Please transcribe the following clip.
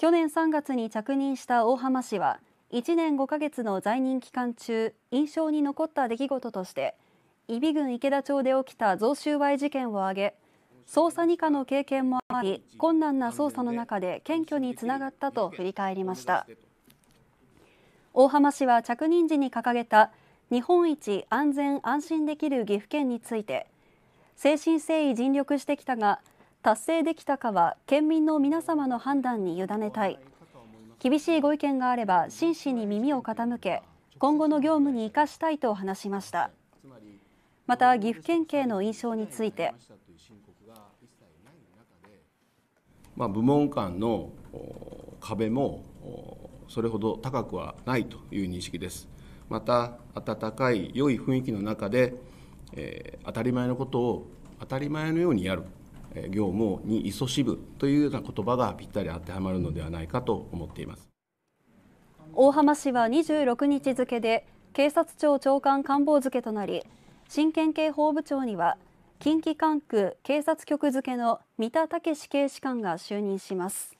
去年3月に着任した大浜氏は1年5ヶ月の在任期間中印象に残った出来事として揖斐郡池田町で起きた贈収賄事件を挙げ捜査二課の経験もあり困難な捜査の中で謙虚につながったと振り返りました大浜氏は着任時に掲げた日本一安全安心できる岐阜県について誠心誠意尽力してきたが達成できたかは県民の皆様の判断に委ねたい厳しいご意見があれば真摯に耳を傾け今後の業務に生かしたいと話しましたまた岐阜県警の印象についてまあ、部門間の壁もそれほど高くはないという認識ですまた温かい良い雰囲気の中で、えー、当たり前のことを当たり前のようにやる業務に勤しむというような言葉がぴったり当てはまるのではないかと思っています大浜氏は26日付で警察庁長官官房付となり新県警法部長には近畿管区警察局付の三田武史警視官が就任します